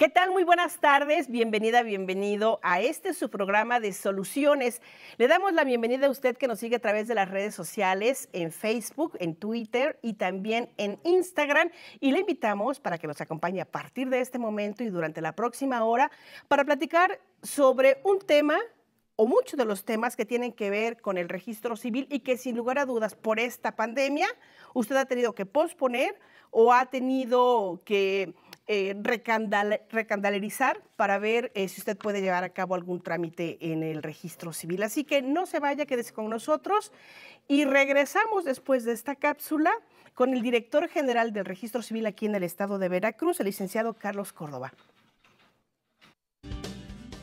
¿Qué tal? Muy buenas tardes, bienvenida, bienvenido a este su programa de soluciones. Le damos la bienvenida a usted que nos sigue a través de las redes sociales, en Facebook, en Twitter y también en Instagram. Y le invitamos para que nos acompañe a partir de este momento y durante la próxima hora para platicar sobre un tema o muchos de los temas que tienen que ver con el registro civil y que sin lugar a dudas por esta pandemia usted ha tenido que posponer o ha tenido que eh, recandalerizar para ver eh, si usted puede llevar a cabo algún trámite en el registro civil. Así que no se vaya, quédese con nosotros y regresamos después de esta cápsula con el director general del registro civil aquí en el estado de Veracruz, el licenciado Carlos Córdoba.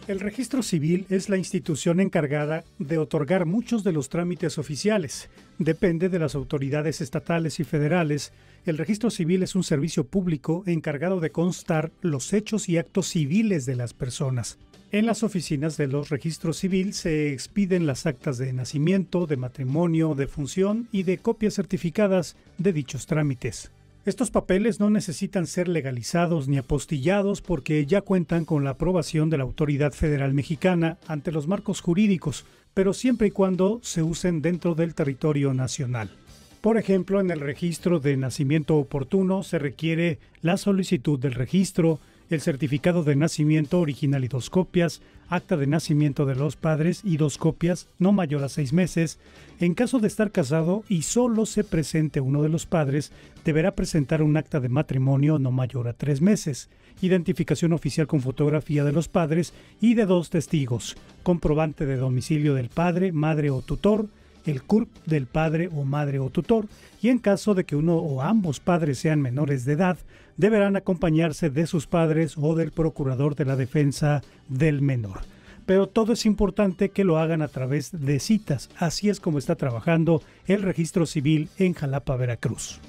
El registro civil es la institución encargada de otorgar muchos de los trámites oficiales. Depende de las autoridades estatales y federales el registro civil es un servicio público encargado de constar los hechos y actos civiles de las personas. En las oficinas de los registros civil se expiden las actas de nacimiento, de matrimonio, de función y de copias certificadas de dichos trámites. Estos papeles no necesitan ser legalizados ni apostillados porque ya cuentan con la aprobación de la autoridad federal mexicana ante los marcos jurídicos, pero siempre y cuando se usen dentro del territorio nacional. Por ejemplo, en el registro de nacimiento oportuno se requiere la solicitud del registro, el certificado de nacimiento original y dos copias, acta de nacimiento de los padres y dos copias no mayor a seis meses. En caso de estar casado y solo se presente uno de los padres, deberá presentar un acta de matrimonio no mayor a tres meses, identificación oficial con fotografía de los padres y de dos testigos, comprobante de domicilio del padre, madre o tutor, el CURP del padre o madre o tutor, y en caso de que uno o ambos padres sean menores de edad, deberán acompañarse de sus padres o del procurador de la defensa del menor. Pero todo es importante que lo hagan a través de citas, así es como está trabajando el registro civil en Jalapa, Veracruz.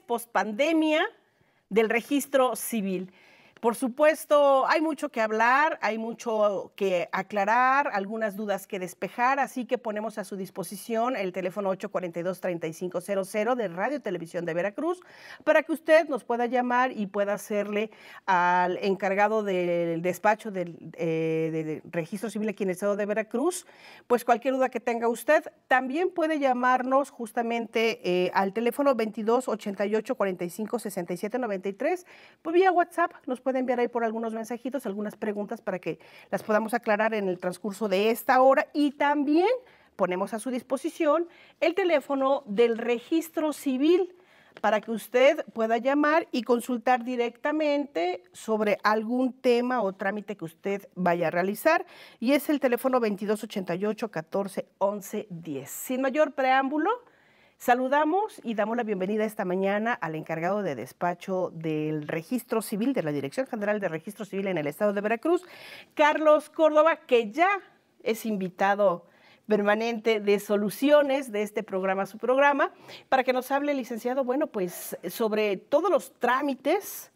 post del registro civil. Por supuesto, hay mucho que hablar, hay mucho que aclarar, algunas dudas que despejar, así que ponemos a su disposición el teléfono 842-3500 de Radio Televisión de Veracruz para que usted nos pueda llamar y pueda hacerle al encargado del despacho del, eh, Registro Civil aquí en el Estado de Veracruz, pues cualquier duda que tenga usted. También puede llamarnos justamente eh, al teléfono 22 88 45 93, vía WhatsApp nos puede enviar ahí por algunos mensajitos, algunas preguntas para que las podamos aclarar en el transcurso de esta hora y también ponemos a su disposición el teléfono del registro civil para que usted pueda llamar y consultar directamente sobre algún tema o trámite que usted vaya a realizar. Y es el teléfono 2288 14 11 10. Sin mayor preámbulo, Saludamos y damos la bienvenida esta mañana al encargado de despacho del Registro Civil, de la Dirección General de Registro Civil en el Estado de Veracruz, Carlos Córdoba, que ya es invitado permanente de soluciones de este programa, su programa, para que nos hable, licenciado, bueno, pues sobre todos los trámites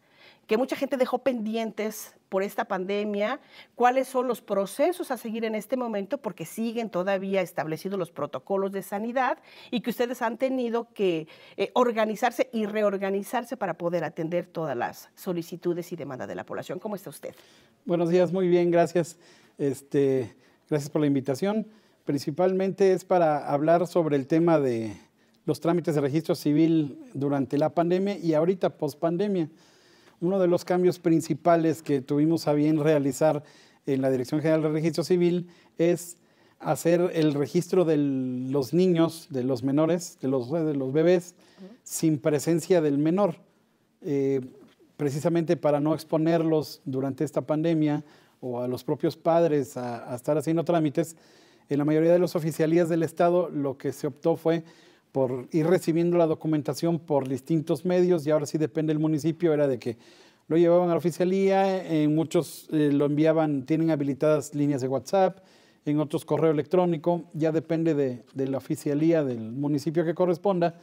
que mucha gente dejó pendientes por esta pandemia, cuáles son los procesos a seguir en este momento, porque siguen todavía establecidos los protocolos de sanidad y que ustedes han tenido que eh, organizarse y reorganizarse para poder atender todas las solicitudes y demandas de la población. ¿Cómo está usted? Buenos días, muy bien, gracias. Este, gracias por la invitación. Principalmente es para hablar sobre el tema de los trámites de registro civil durante la pandemia y ahorita post pandemia uno de los cambios principales que tuvimos a bien realizar en la Dirección General de Registro Civil es hacer el registro de los niños, de los menores, de los, bebés, sin presencia del menor, eh, precisamente para no exponerlos durante esta pandemia o a los propios padres a, a estar haciendo trámites. En la mayoría de las oficialías del Estado lo que se optó fue por ir recibiendo la documentación por distintos medios y ahora sí depende del municipio, era de que lo llevaban a la oficialía, en muchos eh, lo enviaban, tienen habilitadas líneas de WhatsApp, en otros correo electrónico, ya depende de, la oficialía del municipio que corresponda.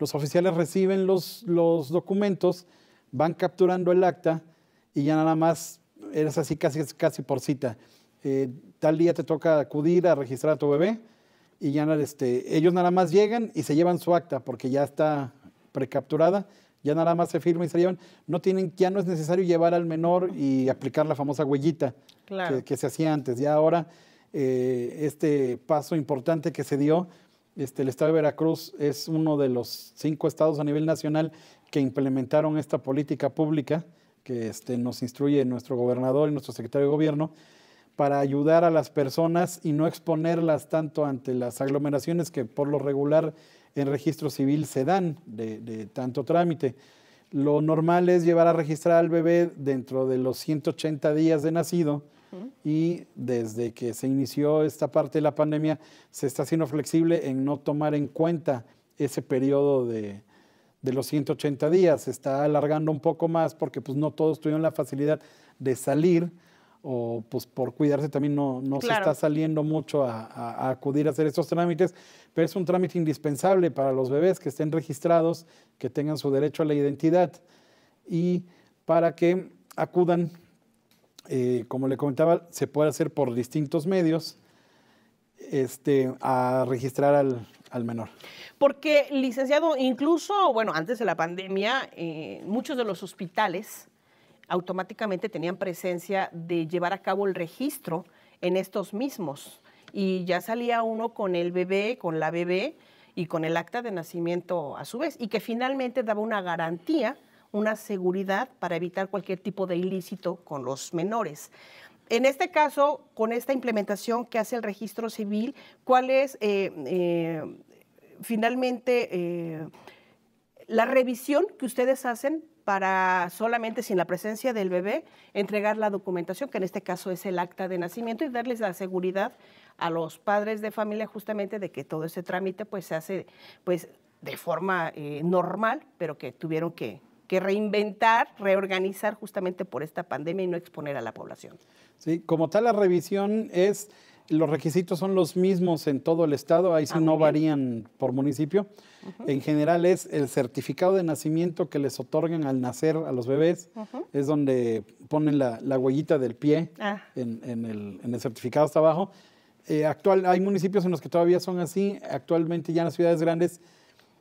Los oficiales reciben los, los documentos, van capturando el acta y ya nada más eres así casi, casi por cita. Eh, tal día te toca acudir a registrar a tu bebé, y ya este, ellos nada más llegan y se llevan su acta porque ya está precapturada, ya nada más se firma y se llevan. No tienen, ya no es necesario llevar al menor y aplicar la famosa huellita que, se hacía antes. Ya ahora eh, este paso importante que se dio, este, el estado de Veracruz es uno de los cinco estados a nivel nacional que implementaron esta política pública que este, nos instruye nuestro gobernador y nuestro secretario de gobierno para ayudar a las personas y no exponerlas tanto ante las aglomeraciones que por lo regular en registro civil se dan de, tanto trámite. Lo normal es llevar a registrar al bebé dentro de los 180 días de nacido y desde que se inició esta parte de la pandemia se está haciendo flexible en no tomar en cuenta ese periodo de, de los 180 días. Se está alargando un poco más porque pues, no todos tuvieron la facilidad de salir o pues por cuidarse también no, no se está saliendo mucho a, acudir a hacer estos trámites, pero es un trámite indispensable para los bebés que estén registrados, que tengan su derecho a la identidad y para que acudan, eh, como le comentaba, se puede hacer por distintos medios este, a registrar al, menor. Porque, licenciado, incluso, bueno, antes de la pandemia, eh, muchos de los hospitales automáticamente tenían presencia de llevar a cabo el registro en estos mismos. Y ya salía uno con el bebé, con la bebé y con el acta de nacimiento a su vez, y que finalmente daba una garantía, una seguridad para evitar cualquier tipo de ilícito con los menores. En este caso, con esta implementación que hace el registro civil, ¿cuál es eh, eh, finalmente eh, la revisión que ustedes hacen para solamente sin la presencia del bebé entregar la documentación, que en este caso es el acta de nacimiento, y darles la seguridad a los padres de familia justamente de que todo ese trámite pues se hace pues de forma eh, normal, pero que tuvieron que, que reinventar, reorganizar justamente por esta pandemia y no exponer a la población. Sí, como tal la revisión es los requisitos son los mismos en todo el estado, ahí sí ah, no varían por municipio. En general es el certificado de nacimiento que les otorgan al nacer a los bebés, es donde ponen la, huellita del pie ah. en, el, certificado hasta abajo. Eh, actual, hay municipios en los que todavía son así, actualmente ya en las ciudades grandes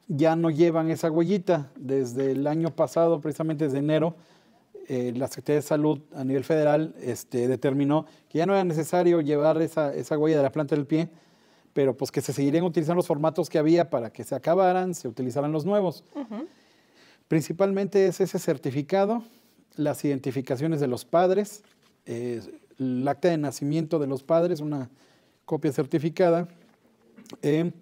ya no llevan esa huellita. Desde el año pasado, precisamente desde enero, eh, la Secretaría de Salud a nivel federal este, determinó que ya no era necesario llevar esa, huella de la planta del pie, pero pues que se seguirían utilizando los formatos que había para que se acabaran, se utilizaran los nuevos. Principalmente es ese certificado, las identificaciones de los padres, eh, el acta de nacimiento de los padres, una copia certificada, eh,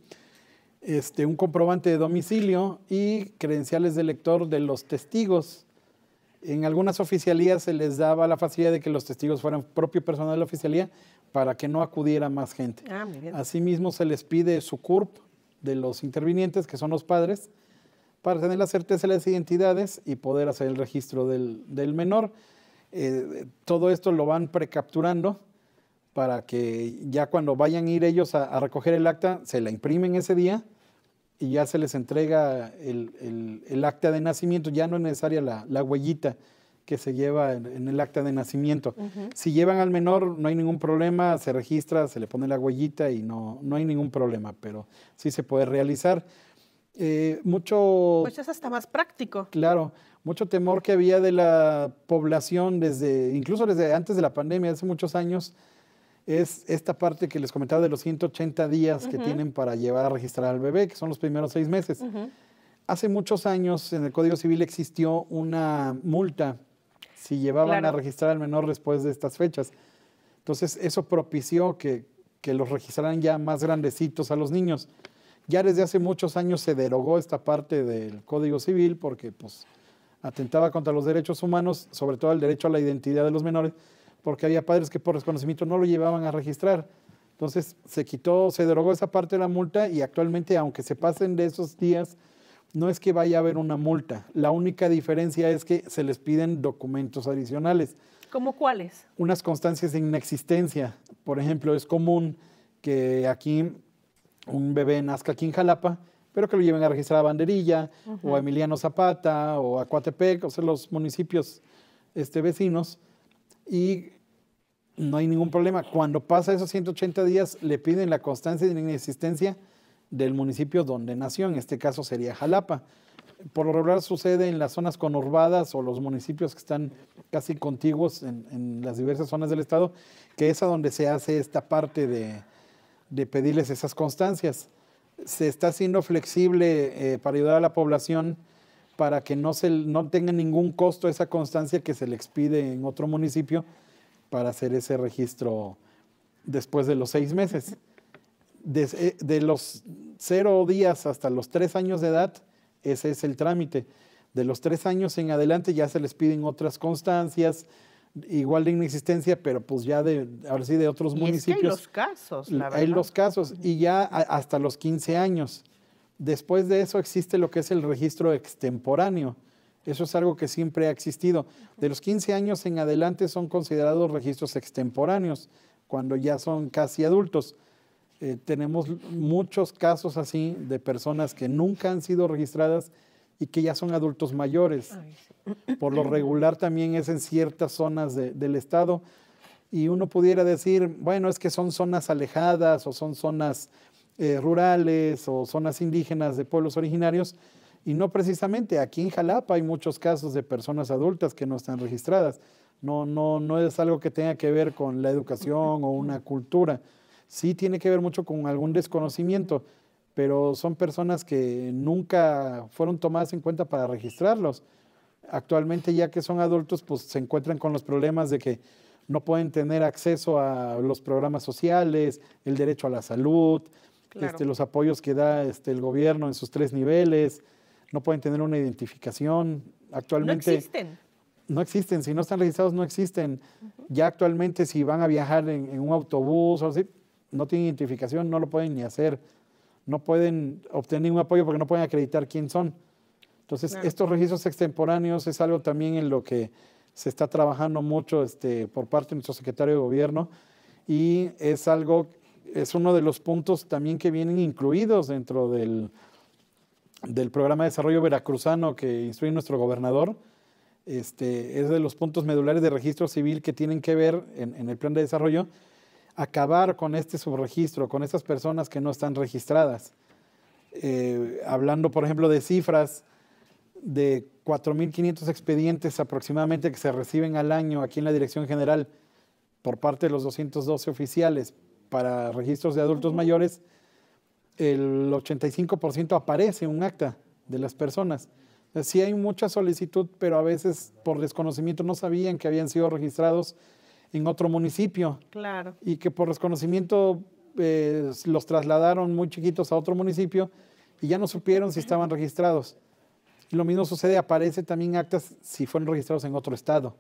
este, un comprobante de domicilio y credenciales de lector de los testigos en algunas oficialías se les daba la facilidad de que los testigos fueran propio personal de la oficialía para que no acudiera más gente. Ah, Asimismo, se les pide su CURP de los intervinientes, que son los padres, para tener la certeza de las identidades y poder hacer el registro del, menor. Eh, todo esto lo van precapturando para que ya cuando vayan a ir ellos a recoger el acta, se la imprimen ese día y ya se les entrega el, acta de nacimiento, ya no es necesaria la, la huellita que se lleva en, el acta de nacimiento. Si llevan al menor, no hay ningún problema, se registra, se le pone la huellita y no, no hay ningún problema, pero sí se puede realizar. Eh, mucho... Pues es hasta más práctico. Claro, mucho temor que había de la población desde, incluso desde antes de la pandemia, hace muchos años, es esta parte que les comentaba de los 180 días que tienen para llevar a registrar al bebé, que son los primeros seis meses. Hace muchos años en el Código Civil existió una multa si llevaban a registrar al menor después de estas fechas. Entonces eso propició que, que los registraran ya más grandecitos a los niños. Ya desde hace muchos años se derogó esta parte del Código Civil porque pues, atentaba contra los derechos humanos, sobre todo el derecho a la identidad de los menores, porque había padres que por desconocimiento no lo llevaban a registrar. Entonces se quitó, se derogó esa parte de la multa y actualmente, aunque se pasen de esos días, no es que vaya a haber una multa. La única diferencia es que se les piden documentos adicionales. ¿Cómo cuáles? Unas constancias de inexistencia. Por ejemplo, es común que aquí un bebé nazca aquí en Jalapa, pero que lo lleven a registrar a Banderilla o a Emiliano Zapata o a Coatepec, o sea, los municipios este, vecinos y no hay ningún problema. Cuando pasa esos 180 días, le piden la constancia de inexistencia del municipio donde nació, en este caso sería Jalapa. Por lo regular sucede en las zonas conurbadas o los municipios que están casi contiguos en, las diversas zonas del estado, que es a donde se hace esta parte de, pedirles esas constancias. Se está siendo flexible eh, para ayudar a la población para que no, se, tenga ningún costo esa constancia que se le expide en otro municipio para hacer ese registro después de los seis meses. Eh, de, los cero días hasta los tres años de edad, ese es el trámite. De los tres años en adelante ya se les piden otras constancias, igual de inexistencia, pero pues ya de, ahora sí, de otros municipios. Es que hay los casos, la verdad. Hay los casos, y ya hasta los 15 años. Después de eso existe lo que es el registro extemporáneo. Eso es algo que siempre ha existido. De los 15 años en adelante son considerados registros extemporáneos, cuando ya son casi adultos. Eh, tenemos muchos casos así de personas que nunca han sido registradas y que ya son adultos mayores. Por lo regular también es en ciertas zonas del estado. Y uno pudiera decir, bueno, es que son zonas alejadas o son zonas eh, rurales o zonas indígenas de pueblos originarios. Y no precisamente, aquí en Jalapa hay muchos casos de personas adultas que no están registradas. No, no, no es algo que tenga que ver con la educación o una cultura. Sí tiene que ver mucho con algún desconocimiento, pero son personas que nunca fueron tomadas en cuenta para registrarlos. Actualmente ya que son adultos, pues se encuentran con los problemas de que no pueden tener acceso a los programas sociales, el derecho a la salud, este, los apoyos que da este, el gobierno en sus tres niveles, no pueden tener una identificación. Actualmente. No existen. No existen, si no están registrados, no existen. Ya actualmente, si van a viajar en, un autobús o así, no tienen identificación, no lo pueden ni hacer. No pueden obtener ningún apoyo porque no pueden acreditar quién son. Entonces, estos registros extemporáneos es algo también en lo que se está trabajando mucho este, por parte de nuestro secretario de gobierno y es algo es uno de los puntos también que vienen incluidos dentro del, programa de desarrollo veracruzano que instruye nuestro gobernador. Este, es de los puntos medulares de registro civil que tienen que ver en, el plan de desarrollo, acabar con este subregistro, con estas personas que no están registradas. Eh, hablando, por ejemplo, de cifras de 4.500 expedientes aproximadamente que se reciben al año aquí en la Dirección General por parte de los 212 oficiales para registros de adultos mayores, el 85% aparece un acta de las personas. Sí hay mucha solicitud, pero a veces por desconocimiento no sabían que habían sido registrados en otro municipio. Claro. Y que por desconocimiento eh, los trasladaron muy chiquitos a otro municipio y ya no supieron si estaban registrados. Y lo mismo sucede, aparece también actas si fueron registrados en otro estado.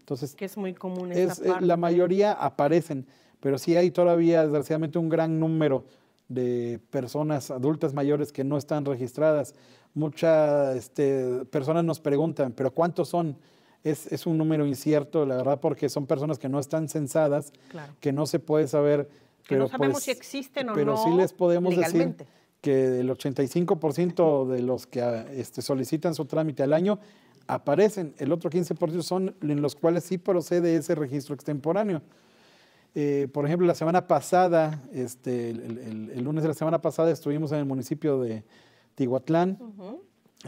Entonces, que es muy común. es, eh, La mayoría aparecen pero sí hay todavía, desgraciadamente, un gran número de personas adultas mayores que no están registradas. Muchas este, personas nos preguntan, pero ¿cuántos son? Es, un número incierto, la verdad, porque son personas que no están censadas, que no se puede saber. Que pero no pues, sabemos si existen o no. Pero sí les podemos decir que el 85% de los que ah, este, solicitan su trámite al año aparecen, el otro 15% son en los cuales sí procede ese registro extemporáneo. Eh, por ejemplo, la semana pasada, este, el, lunes de la semana pasada, estuvimos en el municipio de Tihuatlán,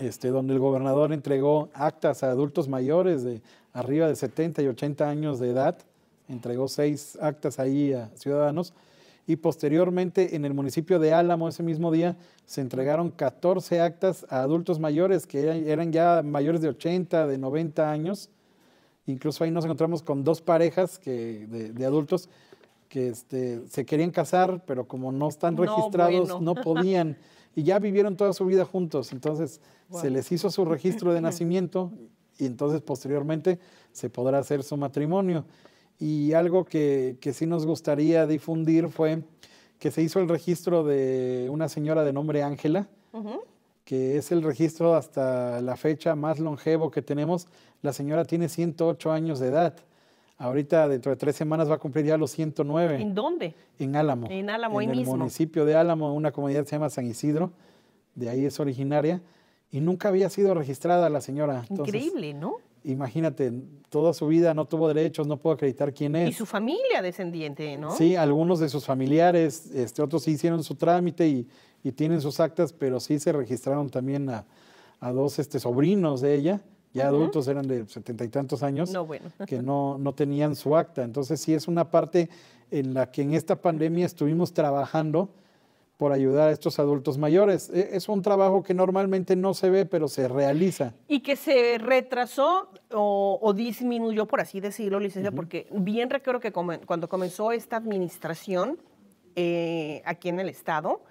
este, donde el gobernador entregó actas a adultos mayores de arriba de 70 y 80 años de edad, entregó seis actas ahí a ciudadanos, y posteriormente en el municipio de Álamo ese mismo día se entregaron 14 actas a adultos mayores que eran ya mayores de 80, de 90 años, Incluso ahí nos encontramos con dos parejas que, de, adultos que este, se querían casar, pero como no están registrados, no, podían. Y ya vivieron toda su vida juntos. Entonces se les hizo su registro de nacimiento y entonces posteriormente se podrá hacer su matrimonio. Y algo que, sí nos gustaría difundir fue que se hizo el registro de una señora de nombre Ángela, que es el registro hasta la fecha más longevo que tenemos, la señora tiene 108 años de edad. Ahorita, dentro de tres semanas, va a cumplir ya los 109. ¿En dónde? En Álamo. En Álamo, en el municipio de Álamo, una comunidad que se llama San Isidro, de ahí es originaria, y nunca había sido registrada la señora. Increíble, ¿no? Imagínate, toda su vida no tuvo derechos, no puedo acreditar quién es. Y su familia descendiente, ¿no? Sí, algunos de sus familiares, este, otros hicieron su trámite y y tienen sus actas, pero sí se registraron también a, a dos este, sobrinos de ella, ya adultos eran de setenta y tantos años, que no, no tenían su acta. Entonces sí es una parte en la que en esta pandemia estuvimos trabajando por ayudar a estos adultos mayores. E, es un trabajo que normalmente no se ve, pero se realiza. Y que se retrasó o, disminuyó, por así decirlo, licencia, porque bien recuerdo que cuando comenzó esta administración eh, aquí en el Estado,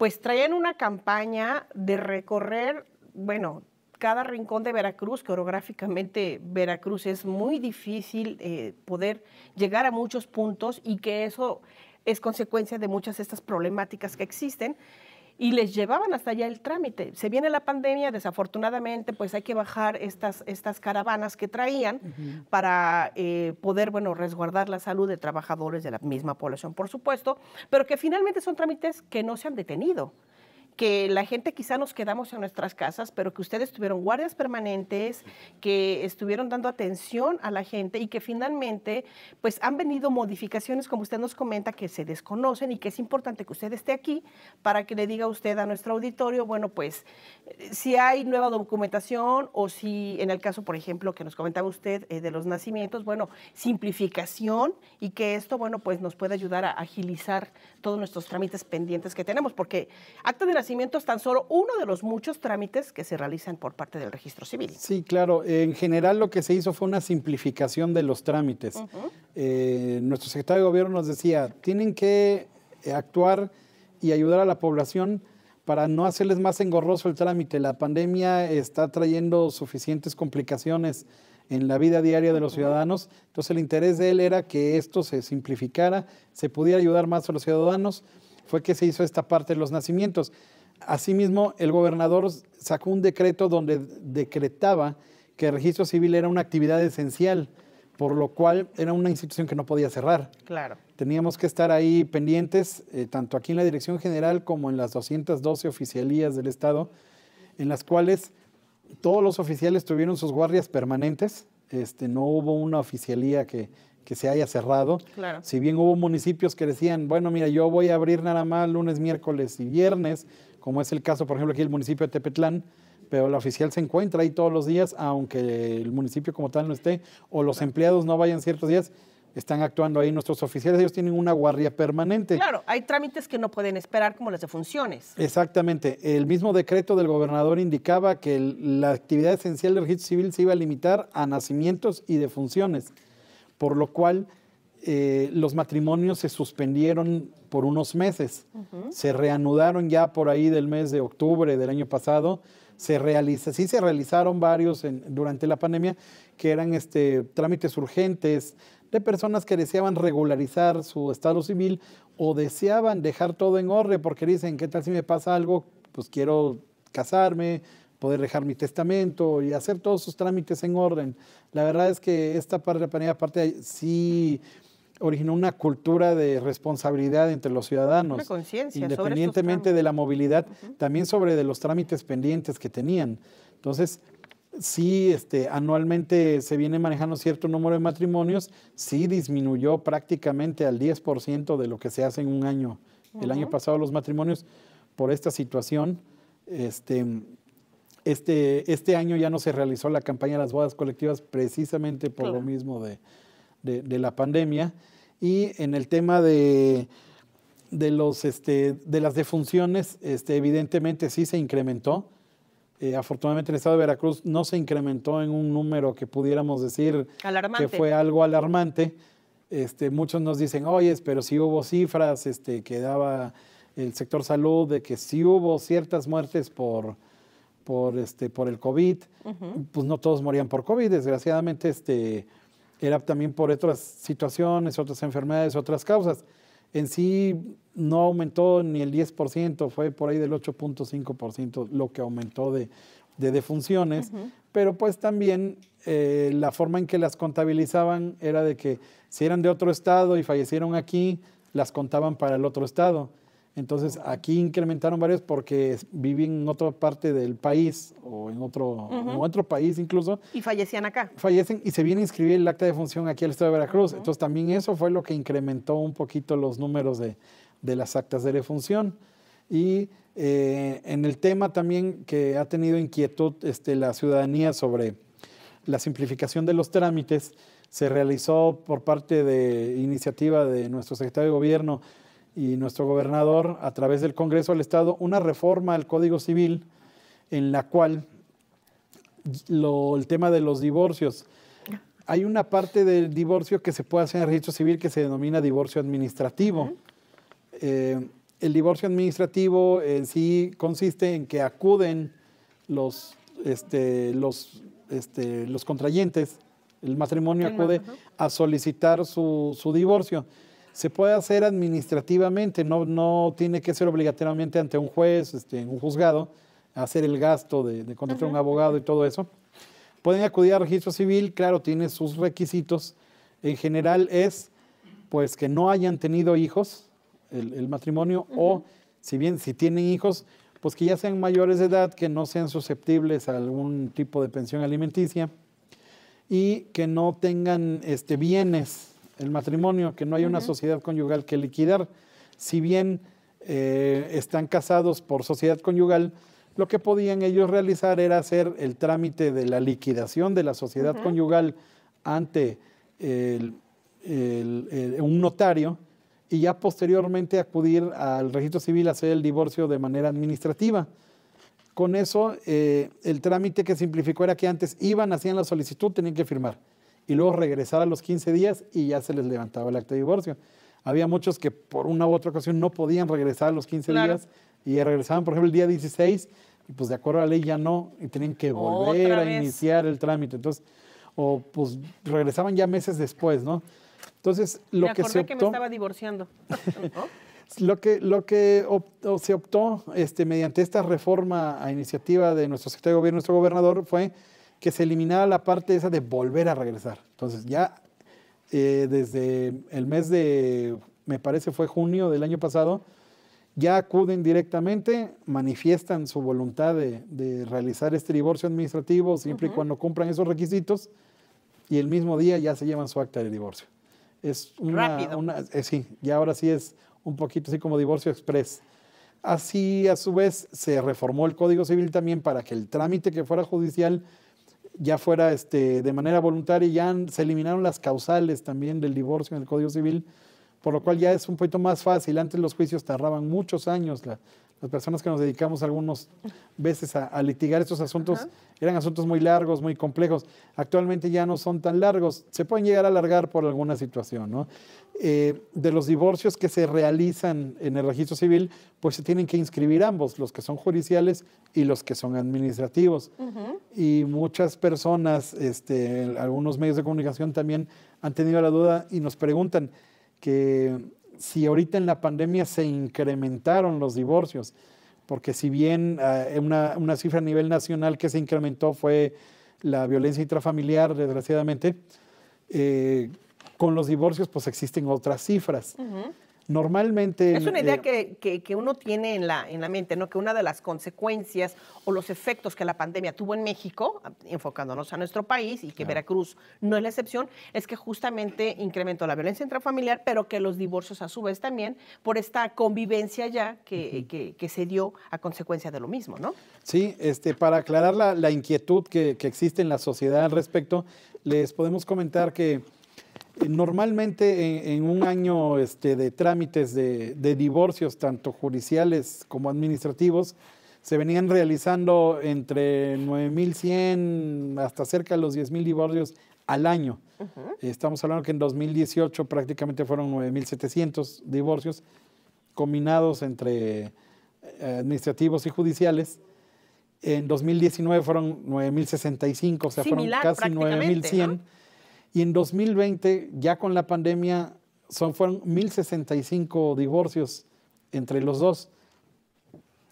pues traían una campaña de recorrer, bueno, cada rincón de Veracruz, que orográficamente Veracruz es muy difícil eh, poder llegar a muchos puntos y que eso es consecuencia de muchas de estas problemáticas que existen y les llevaban hasta allá el trámite. Se viene la pandemia, desafortunadamente, pues hay que bajar estas, estas caravanas que traían para eh, poder, bueno, resguardar la salud de trabajadores de la misma población, por supuesto, pero que finalmente son trámites que no se han detenido que la gente quizá nos quedamos en nuestras casas, pero que ustedes tuvieron guardias permanentes, que estuvieron dando atención a la gente y que finalmente pues han venido modificaciones, como usted nos comenta, que se desconocen y que es importante que usted esté aquí para que le diga usted a nuestro auditorio, bueno, pues eh, si hay nueva documentación o si en el caso, por ejemplo, que nos comentaba usted eh, de los nacimientos, bueno, simplificación y que esto, bueno, pues nos puede ayudar a agilizar todos nuestros trámites pendientes que tenemos, porque acto de nacimiento es tan solo uno de los muchos trámites que se realizan por parte del registro civil. Sí, claro. En general lo que se hizo fue una simplificación de los trámites. Eh, nuestro secretario de gobierno nos decía, tienen que eh, actuar y ayudar a la población para no hacerles más engorroso el trámite. La pandemia está trayendo suficientes complicaciones en la vida diaria de los ciudadanos. Entonces el interés de él era que esto se simplificara, se pudiera ayudar más a los ciudadanos. Fue que se hizo esta parte de los nacimientos. Asimismo, el gobernador sacó un decreto donde decretaba que el registro civil era una actividad esencial, por lo cual era una institución que no podía cerrar. Claro. Teníamos que estar ahí pendientes, eh, tanto aquí en la Dirección General como en las 212 oficialías del Estado, en las cuales todos los oficiales tuvieron sus guardias permanentes. Este, no hubo una oficialía que, se haya cerrado. Si bien hubo municipios que decían, bueno, mira, yo voy a abrir nada más lunes, miércoles y viernes, como es el caso, por ejemplo, aquí el municipio de Tepetlán, pero la oficial se encuentra ahí todos los días, aunque el municipio como tal no esté, o los empleados no vayan ciertos días, están actuando ahí nuestros oficiales, ellos tienen una guardia permanente. Claro, hay trámites que no pueden esperar como las de funciones. Exactamente, el mismo decreto del gobernador indicaba que la actividad esencial del registro civil se iba a limitar a nacimientos y defunciones, por lo cual eh, los matrimonios se suspendieron por unos meses. Se reanudaron ya por ahí del mes de octubre del año pasado. Se realiza, sí se realizaron varios en, durante la pandemia que eran este, trámites urgentes de personas que deseaban regularizar su estado civil o deseaban dejar todo en orden porque dicen, ¿qué tal si me pasa algo? Pues quiero casarme, poder dejar mi testamento y hacer todos sus trámites en orden. La verdad es que esta parte de la pandemia, aparte, sí originó una cultura de responsabilidad entre los ciudadanos, independientemente de la movilidad, también sobre de los trámites pendientes que tenían. Entonces, sí, este, anualmente se viene manejando cierto número de matrimonios, sí disminuyó prácticamente al 10% de lo que se hace en un año. El año pasado los matrimonios, por esta situación, este, este, este, año ya no se realizó la campaña de las bodas colectivas precisamente por lo mismo de, de, la pandemia. Y en el tema de, de, los, este, de las defunciones, este, evidentemente sí se incrementó. Eh, afortunadamente en el estado de Veracruz no se incrementó en un número que pudiéramos decir que fue algo alarmante. Este, muchos nos dicen, oye, pero sí hubo cifras este, que daba el sector salud de que sí hubo ciertas muertes por, por, este, por el COVID. Pues no todos morían por COVID, desgraciadamente. Este, era también por otras situaciones, otras enfermedades, otras causas. En sí no aumentó ni el 10%, fue por ahí del 8.5% lo que aumentó de, de defunciones, pero pues también eh, la forma en que las contabilizaban era de que si eran de otro estado y fallecieron aquí, las contaban para el otro estado. Entonces, aquí incrementaron varios porque vivían en otra parte del país o en otro, otro país incluso. Y fallecían acá. Fallecen y se viene a inscribir el acta de defunción aquí al Estado de Veracruz. Entonces, también eso fue lo que incrementó un poquito los números de, de las actas de defunción. Y eh, en el tema también que ha tenido inquietud este, la ciudadanía sobre la simplificación de los trámites, se realizó por parte de iniciativa de nuestro secretario de Gobierno y nuestro gobernador a través del Congreso del Estado una reforma al Código Civil en la cual el tema de los divorcios. Hay una parte del divorcio que se puede hacer en el registro civil que se denomina divorcio administrativo. Eh, el divorcio administrativo en sí consiste en que acuden los, este, los, este, los contrayentes, el matrimonio acude a solicitar su, su divorcio se puede hacer administrativamente, no, no tiene que ser obligatoriamente ante un juez, en este, un juzgado, hacer el gasto de, contratar un abogado y todo eso. Pueden acudir al registro civil, claro, tiene sus requisitos. En general es pues que no hayan tenido hijos el, matrimonio o si bien si tienen hijos, pues que ya sean mayores de edad, que no sean susceptibles a algún tipo de pensión alimenticia y que no tengan este, bienes el matrimonio, que no hay una sociedad conyugal que liquidar. Si bien eh, están casados por sociedad conyugal, lo que podían ellos realizar era hacer el trámite de la liquidación de la sociedad conyugal ante un notario y ya posteriormente acudir al registro civil a hacer el divorcio de manera administrativa. Con eso, eh, el trámite que simplificó era que antes iban, hacían la solicitud, tenían que firmar y luego regresar a los 15 días y ya se les levantaba el acto de divorcio. Había muchos que por una u otra ocasión no podían regresar a los 15 días y regresaban, por ejemplo, el día 16 y pues de acuerdo a la ley ya no y tenían que volver a iniciar el trámite. Entonces, o pues regresaban ya meses después, ¿no? Entonces, lo que se optó... que me estaba divorciando. lo que, lo que se optó este, mediante esta reforma a iniciativa de nuestro secretario de gobierno, nuestro gobernador, fue que se eliminaba la parte esa de volver a regresar. Entonces ya eh, desde el mes de, me parece fue junio del año pasado, ya acuden directamente, manifiestan su voluntad de, realizar este divorcio administrativo siempre y cuando cumplan esos requisitos y el mismo día ya se llevan su acta de divorcio. Es una, Rápido. Eh, sí, ya ahora sí es un poquito así como divorcio express. Así, a su vez, se reformó el Código Civil también para que el trámite que fuera judicial ya fuera este, de manera voluntaria, ya se eliminaron las causales también del divorcio en el Código Civil, por lo cual ya es un poquito más fácil. Antes los juicios tardaban muchos años, la, las personas que nos dedicamos algunas veces a, litigar estos asuntos, eran asuntos muy largos, muy complejos. Actualmente ya no son tan largos, se pueden llegar a alargar por alguna situación. ¿no? Eh, de los divorcios que se realizan en el registro civil, pues se tienen que inscribir ambos, los que son judiciales y los que son administrativos. Y muchas personas, este, algunos medios de comunicación también han tenido la duda y nos preguntan que si ahorita en la pandemia se incrementaron los divorcios, porque si bien eh, una, cifra a nivel nacional que se incrementó fue la violencia intrafamiliar, desgraciadamente, eh, con los divorcios pues existen otras cifras. Normalmente... Es una idea eh, que, uno tiene en la, en la mente, ¿no? Que una de las consecuencias o los efectos que la pandemia tuvo en México, enfocándonos a nuestro país y que Veracruz no es la excepción, es que justamente incrementó la violencia intrafamiliar, pero que los divorcios a su vez también por esta convivencia ya que, se dio a consecuencia de lo mismo, ¿no? Sí, este, para aclarar la, inquietud que, que existe en la sociedad al respecto, les podemos comentar que Normalmente en, un año este, de trámites de, divorcios, tanto judiciales como administrativos, se venían realizando entre 9.100 hasta cerca de los 10.000 divorcios al año. Estamos hablando que en 2018 prácticamente fueron 9.700 divorcios combinados entre eh, administrativos y judiciales. En 2019 fueron 9.065, o sea, fueron casi 9.100. Y en 2020, ya con la pandemia, son, fueron 1.065 divorcios entre los dos.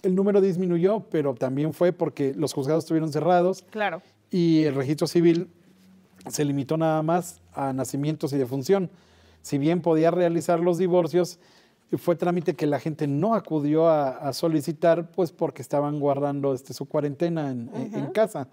El número disminuyó, pero también fue porque los juzgados estuvieron cerrados. Claro. Y el registro civil se limitó nada más a nacimientos y defunción. Si bien podía realizar los divorcios, fue trámite que la gente no acudió a, solicitar, pues porque estaban guardando este, su cuarentena en casa.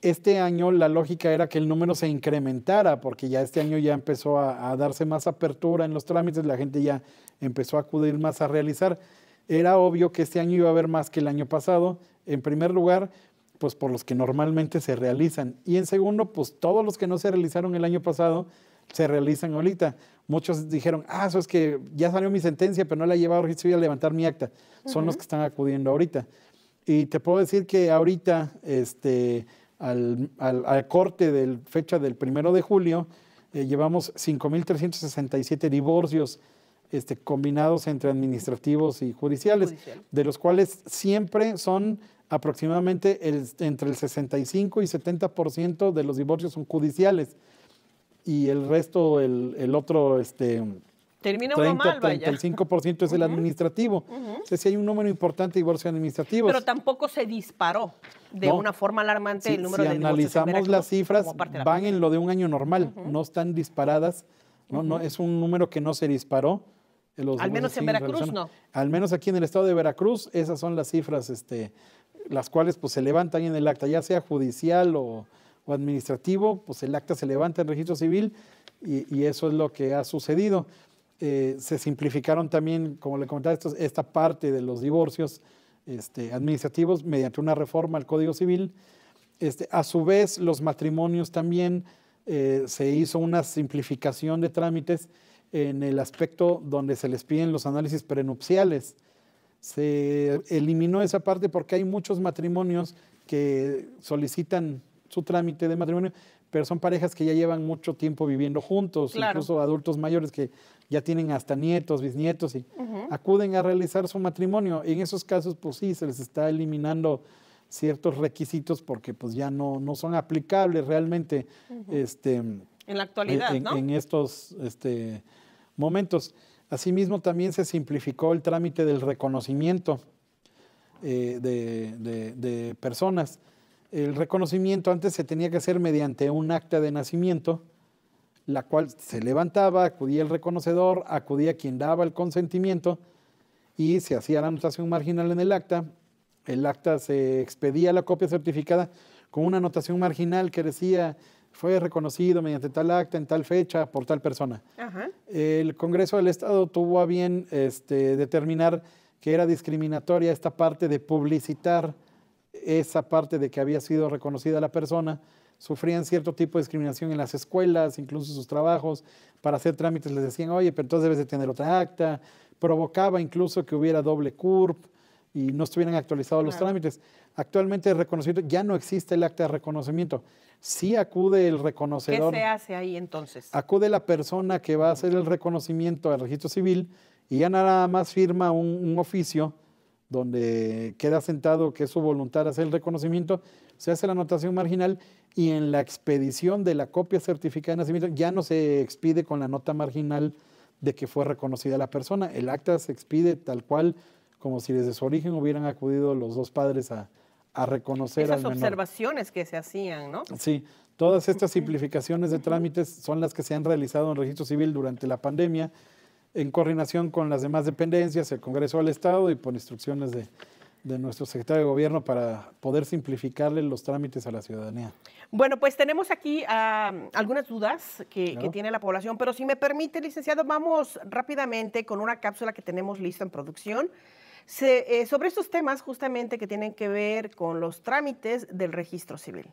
Este año la lógica era que el número se incrementara, porque ya este año ya empezó a, darse más apertura en los trámites, la gente ya empezó a acudir más a realizar. Era obvio que este año iba a haber más que el año pasado, en primer lugar, pues por los que normalmente se realizan. Y en segundo, pues todos los que no se realizaron el año pasado se realizan ahorita. Muchos dijeron, ah, eso es que ya salió mi sentencia, pero no la he llevado registro a levantar mi acta. Son los que están acudiendo ahorita. Y te puedo decir que ahorita, este, al, corte de fecha del primero de julio, eh, llevamos 5.367 divorcios este, combinados entre administrativos y judiciales, de los cuales siempre son aproximadamente entre el 65 y 70% de los divorcios son judiciales y el resto, el, otro, este, Termina 30, uno mal, vaya. 35% es el administrativo. Uh O hay un número importante de divorcios administrativos. Pero tampoco se disparó de una forma alarmante el número de divorcios. Si analizamos las cifras, van en lo de un año normal, no están disparadas. No, es un número que no se disparó. Al menos en Veracruz, no. Al menos aquí en el estado de Veracruz, esas son las cifras, este, las cuales pues, se levantan en el acta, ya sea judicial o, administrativo, pues el acta se levanta en registro civil y, y, eso es lo que ha sucedido. Eh, se simplificaron también, como le comentaba, esta parte de los divorcios este, administrativos mediante una reforma al Código Civil. Este, a su vez, los matrimonios también eh, se hizo una simplificación de trámites en el aspecto donde se les piden los análisis prenupciales. Se eliminó esa parte porque hay muchos matrimonios que solicitan su trámite de matrimonio, pero son parejas que ya llevan mucho tiempo viviendo juntos, incluso adultos mayores que ya tienen hasta nietos, bisnietos y acuden a realizar su matrimonio. En esos casos, pues sí, se les está eliminando ciertos requisitos porque pues ya no, no son aplicables realmente este, en la actualidad, en, estos este, momentos. Asimismo, también se simplificó el trámite del reconocimiento eh, de, de, personas. El reconocimiento antes se tenía que hacer mediante un acta de nacimiento la cual se levantaba, acudía el reconocedor, acudía quien daba el consentimiento y se hacía la anotación marginal en el acta. El acta se expedía la copia certificada con una anotación marginal que decía fue reconocido mediante tal acta en tal fecha por tal persona. El Congreso del Estado tuvo a bien este, determinar que era discriminatoria esta parte de publicitar esa parte de que había sido reconocida la persona sufrían cierto tipo de discriminación en las escuelas, incluso en sus trabajos, para hacer trámites les decían, oye, pero entonces debes de tener otra acta, provocaba incluso que hubiera doble CURP y no estuvieran actualizados los trámites. Actualmente el ya no existe el acta de reconocimiento, sí acude el reconocedor. ¿Qué se hace ahí entonces? Acude la persona que va a hacer el reconocimiento al registro civil y ya nada más firma un oficio donde queda sentado que es su voluntad hacer el reconocimiento, se hace la anotación marginal y en la expedición de la copia certificada de nacimiento ya no se expide con la nota marginal de que fue reconocida la persona. El acta se expide tal cual como si desde su origen hubieran acudido los dos padres a, a reconocer Esas al menor. observaciones que se hacían, ¿no? Sí, todas estas simplificaciones de trámites son las que se han realizado en registro civil durante la pandemia en coordinación con las demás dependencias, el Congreso del Estado y por instrucciones de, nuestro secretario de Gobierno para poder simplificarle los trámites a la ciudadanía. Bueno, pues tenemos aquí ah, algunas dudas que, tiene la población, pero si me permite, licenciado, vamos rápidamente con una cápsula que tenemos lista en producción. Eh, sobre estos temas justamente que tienen que ver con los trámites del registro civil.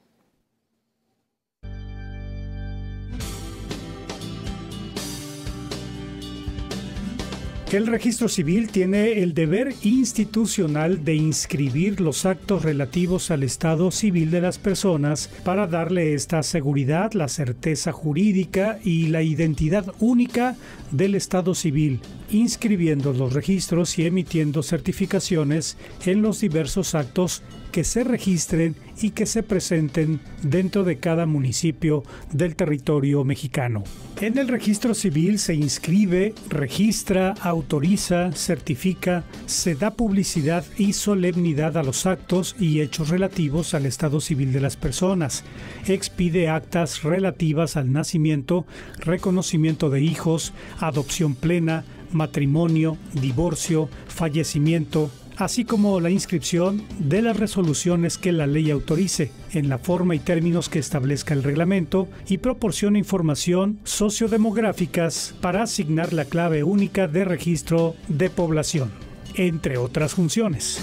el registro civil tiene el deber institucional de inscribir los actos relativos al estado civil de las personas para darle esta seguridad, la certeza jurídica y la identidad única del estado civil, inscribiendo los registros y emitiendo certificaciones en los diversos actos que se registren y que se presenten dentro de cada municipio del territorio mexicano. En el registro civil se inscribe, registra, autoriza, certifica, se da publicidad y solemnidad a los actos y hechos relativos al estado civil de las personas, expide actas relativas al nacimiento, reconocimiento de hijos, adopción plena, matrimonio, divorcio, fallecimiento, así como la inscripción de las resoluciones que la ley autorice, en la forma y términos que establezca el reglamento, y proporciona información sociodemográficas para asignar la clave única de registro de población, entre otras funciones.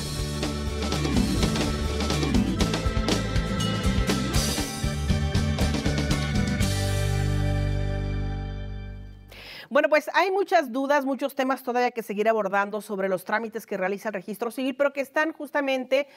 Bueno, pues hay muchas dudas, muchos temas todavía que seguir abordando sobre los trámites que realiza el registro civil, pero que están justamente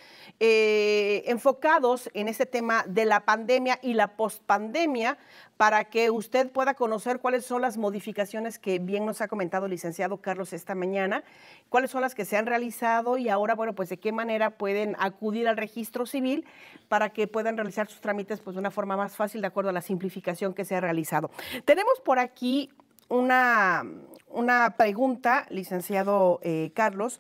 eh, enfocados en este tema de la pandemia y la postpandemia para que usted pueda conocer cuáles son las modificaciones que bien nos ha comentado el licenciado Carlos esta mañana, cuáles son las que se han realizado y ahora, bueno, pues de qué manera pueden acudir al registro civil para que puedan realizar sus trámites pues de una forma más fácil de acuerdo a la simplificación que se ha realizado. Tenemos por aquí una, pregunta, licenciado eh, Carlos.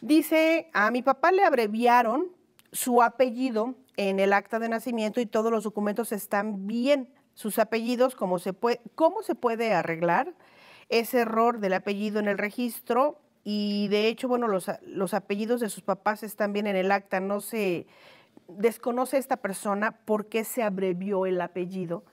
Dice, a mi papá le abreviaron su apellido en el acta de nacimiento y todos los documentos están bien. Sus apellidos, ¿cómo se puede, cómo se puede arreglar ese error del apellido en el registro? Y de hecho, bueno, los, los apellidos de sus papás están bien en el acta. No se desconoce esta persona por qué se abrevió el apellido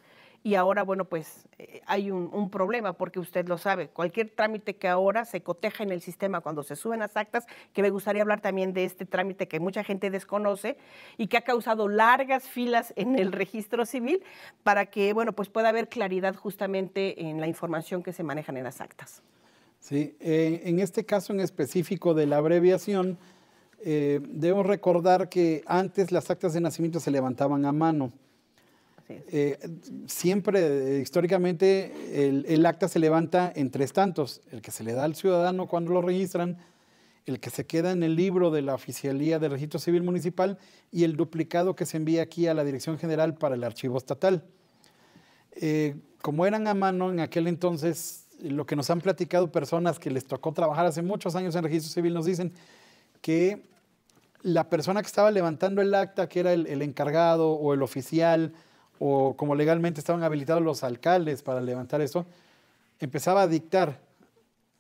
y ahora, bueno, pues eh, hay un, problema porque usted lo sabe. Cualquier trámite que ahora se coteja en el sistema cuando se suben las actas, que me gustaría hablar también de este trámite que mucha gente desconoce y que ha causado largas filas en el registro civil para que, bueno, pues pueda haber claridad justamente en la información que se manejan en las actas. Sí, eh, en este caso en específico de la abreviación, eh, debemos recordar que antes las actas de nacimiento se levantaban a mano. Eh, siempre, históricamente, el, acta se levanta en tres tantos. El que se le da al ciudadano cuando lo registran, el que se queda en el libro de la Oficialía de Registro Civil Municipal y el duplicado que se envía aquí a la Dirección General para el Archivo Estatal. Eh, como eran a mano en aquel entonces, lo que nos han platicado personas que les tocó trabajar hace muchos años en registro civil nos dicen que la persona que estaba levantando el acta, que era el encargado o el oficial o como legalmente estaban habilitados los alcaldes para levantar eso, empezaba a dictar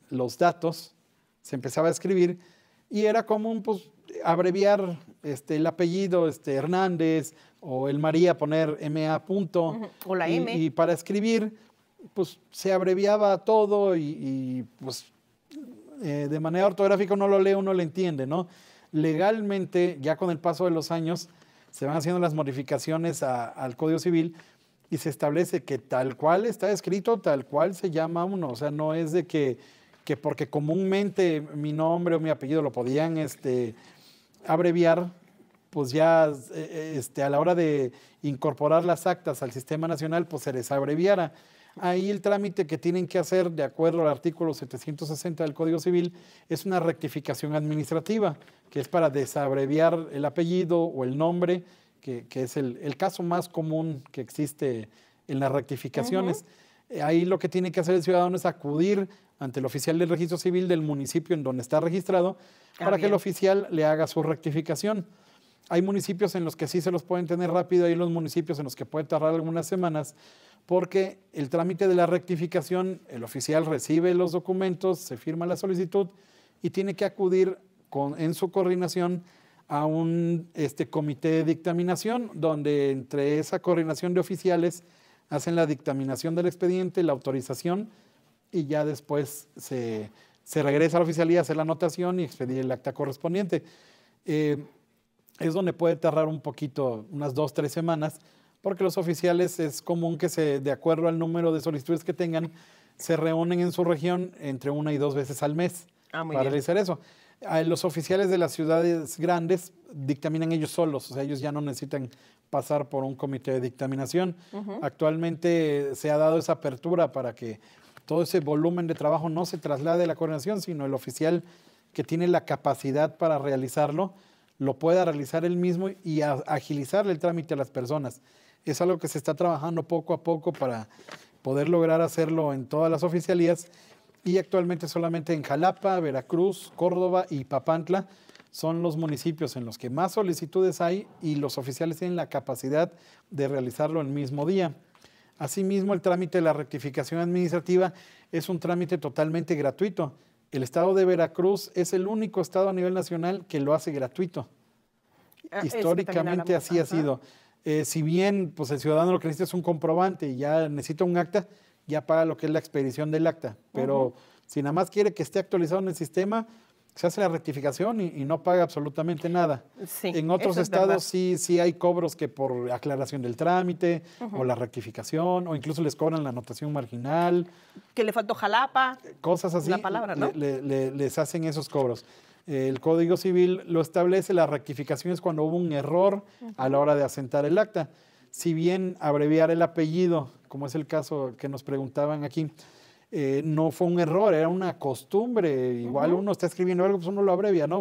los datos, se empezaba a escribir y era común pues, abreviar este, el apellido este, Hernández o el María poner MA. Punto, O la y, M. Y para escribir, pues se abreviaba todo y, pues eh, de manera ortográfica uno lo lee, uno lo entiende, ¿no? Legalmente, ya con el paso de los años, se van haciendo las modificaciones al Código Civil y se establece que tal cual está escrito, tal cual se llama uno. O sea, no es de que, porque comúnmente mi nombre o mi apellido lo podían este, abreviar, pues ya eh, eh, este, a la hora de incorporar las actas al sistema nacional, pues se les abreviara. Ahí el trámite que tienen que hacer, de acuerdo al artículo 760 del Código Civil, es una rectificación administrativa, que es para desabreviar el apellido o el nombre, que, es el, caso más común que existe en las rectificaciones. Ahí lo que tiene que hacer el ciudadano es acudir ante el oficial del registro civil del municipio en donde está registrado, para que el oficial le haga su rectificación. Hay municipios en los que sí se los pueden tener rápido, hay los municipios en los que puede tardar algunas semanas, porque el trámite de la rectificación, el oficial recibe los documentos, se firma la solicitud y tiene que acudir con, en su coordinación a un este, comité de dictaminación, donde entre esa coordinación de oficiales hacen la dictaminación del expediente, la autorización y ya después se, regresa a la oficialía a hacer la anotación y expedir el acta correspondiente. Eh, es donde puede tardar un poquito, unas dos, tres semanas, porque los oficiales es común que se, de acuerdo al número de solicitudes que tengan, se reúnen en su región entre una y dos veces al mes ah, para realizar eso. Los oficiales de las ciudades grandes dictaminan ellos solos, o sea, ellos ya no necesitan pasar por un comité de dictaminación. Actualmente se ha dado esa apertura para que todo ese volumen de trabajo no se traslade a la coordinación, sino el oficial que tiene la capacidad para realizarlo, lo pueda realizar él mismo y agilizarle el trámite a las personas. Es algo que se está trabajando poco a poco para poder lograr hacerlo en todas las oficialías y actualmente solamente en Jalapa, Veracruz, Córdoba y Papantla son los municipios en los que más solicitudes hay y los oficiales tienen la capacidad de realizarlo el mismo día. Asimismo, el trámite de la rectificación administrativa es un trámite totalmente gratuito el estado de Veracruz es el único estado a nivel nacional que lo hace gratuito. Ah, Históricamente así ha sido. Eh, si bien pues, el ciudadano lo que necesita es un comprobante y ya necesita un acta, ya paga lo que es la expedición del acta. Pero si nada más quiere que esté actualizado en el sistema, se hace la rectificación y, no paga absolutamente nada. en otros estados sí, sí hay cobros que por aclaración del trámite o la rectificación o incluso les cobran la anotación marginal. Que le faltó jalapa. Cosas así. La palabra, ¿no? les hacen esos cobros. El Código Civil lo establece, la rectificación es cuando hubo un error a la hora de asentar el acta. Si bien abreviar el apellido, como es el caso que nos preguntaban aquí, eh, no fue un error, era una costumbre. Igual uno está escribiendo algo, pues uno lo abrevia, ¿no?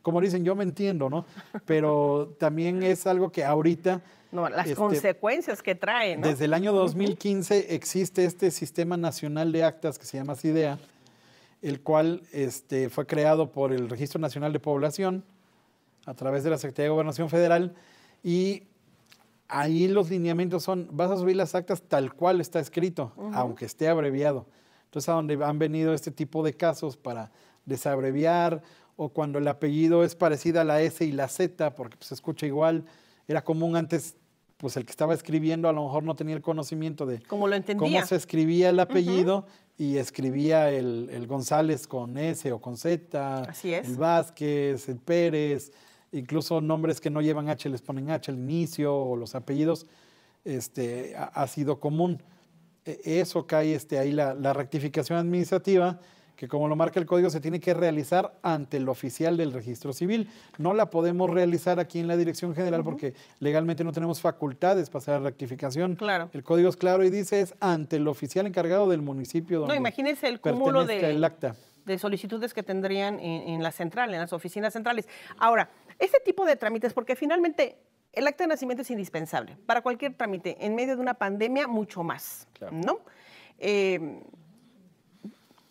Como dicen, yo me entiendo, ¿no? Pero también es algo que ahorita... No, las este, consecuencias que trae. Desde el año 2015 existe este Sistema Nacional de Actas que se llama CIDEA, el cual este, fue creado por el Registro Nacional de Población a través de la Secretaría de Gobernación Federal y ahí los lineamientos son, vas a subir las actas tal cual está escrito, aunque esté abreviado. Entonces, a donde han venido este tipo de casos para desabreviar o cuando el apellido es parecido a la S y la Z, porque pues, se escucha igual, era común antes, pues el que estaba escribiendo a lo mejor no tenía el conocimiento de Cómo lo entendía. cómo se escribía el apellido y escribía el, el, González con S o con Z, el Vázquez, el Pérez, incluso nombres que no llevan H les ponen H al inicio o los apellidos, este, ha, sido común. E, eso cae este, ahí la, rectificación administrativa, que como lo marca el código se tiene que realizar ante el oficial del registro civil. No la podemos realizar aquí en la Dirección General porque legalmente no tenemos facultades para hacer la rectificación. Claro. El código es claro y dice es ante el oficial encargado del municipio donde No, imagínese el cúmulo de, acta. de solicitudes que tendrían en, en la central, en las oficinas centrales. Ahora, este tipo de trámites, porque finalmente el acta de nacimiento es indispensable para cualquier trámite, en medio de una pandemia mucho más, ¿no? Em,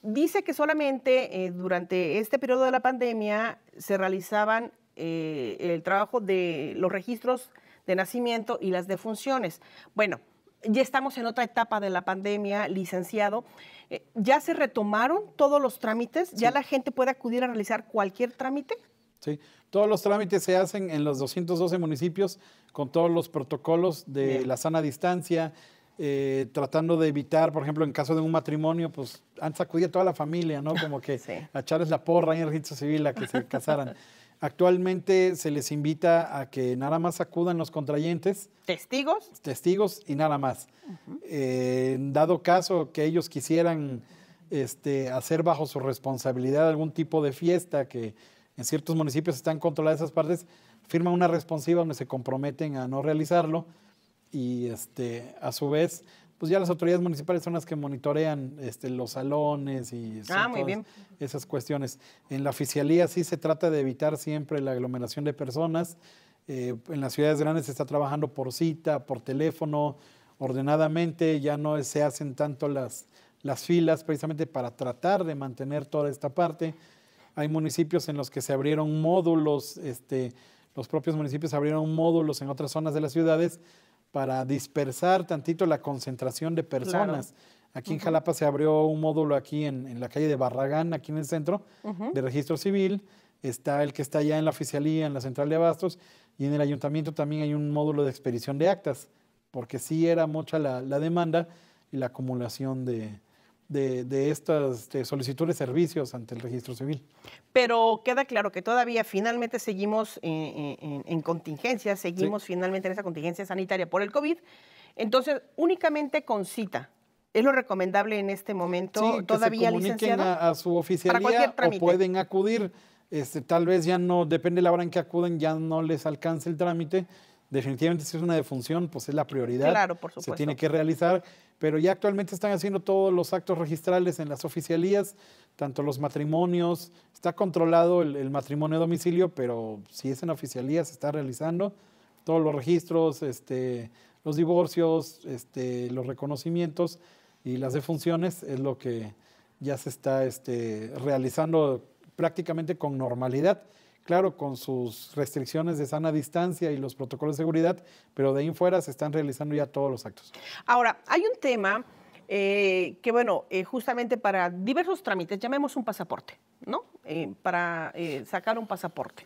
dice que solamente eh, durante este periodo de la pandemia se realizaban eh, el trabajo de los registros de nacimiento y las defunciones. Bueno, ya estamos en otra etapa de la pandemia, licenciado. Eh, ¿Ya se retomaron todos los trámites? ¿Ya la gente puede acudir a realizar cualquier trámite? Todos los trámites se hacen en los 212 municipios con todos los protocolos de la sana distancia, eh, tratando de evitar, por ejemplo, en caso de un matrimonio, pues han sacudido a toda la familia, ¿no? Como que a echarles la porra en el registro civil a que se casaran. Actualmente se les invita a que nada más acudan los contrayentes. ¿Testigos? Testigos y nada más. Eh, dado caso que ellos quisieran este, hacer bajo su responsabilidad algún tipo de fiesta que en ciertos municipios están controladas esas partes, firman una responsiva donde se comprometen a no realizarlo y este, a su vez, pues ya las autoridades municipales son las que monitorean este, los salones y este, ah, bien. esas cuestiones. En la oficialía sí se trata de evitar siempre la aglomeración de personas. Eh, en las ciudades grandes se está trabajando por cita, por teléfono, ordenadamente, ya no se hacen tanto las, las filas precisamente para tratar de mantener toda esta parte. Hay municipios en los que se abrieron módulos, este, los propios municipios abrieron módulos en otras zonas de las ciudades para dispersar tantito la concentración de personas. Aquí en Jalapa se abrió un módulo aquí en, la calle de Barragán, aquí en el centro, de registro civil. Está el que está ya en la oficialía, en la central de abastos, y en el ayuntamiento también hay un módulo de expedición de actas, porque sí era mucha la demanda y la acumulación de, de, estas este, solicitudes de servicios ante el registro civil. Pero queda claro que todavía finalmente seguimos eh, eh, en, contingencia, seguimos finalmente en esa contingencia sanitaria por el COVID. Entonces, únicamente con cita. ¿Es lo recomendable en este momento sí, todavía, que se comuniquen a, su oficialía o pueden acudir. Este, tal vez ya no, depende la hora en que acuden, ya no les alcance el trámite. Definitivamente si es una defunción, pues es la prioridad. Claro, por Se tiene que realizar pero ya actualmente están haciendo todos los actos registrales en las oficialías, tanto los matrimonios, está controlado el, matrimonio de domicilio, pero si es en oficialía se está realizando todos los registros, este, los divorcios, este, los reconocimientos y las defunciones es lo que ya se está este, realizando prácticamente con normalidad claro, con sus restricciones de sana distancia y los protocolos de seguridad, pero de ahí fuera se están realizando ya todos los actos. Ahora, hay un tema eh, que, bueno, eh, justamente para diversos trámites, llamemos un pasaporte, ¿no? Eh, para sacar un pasaporte.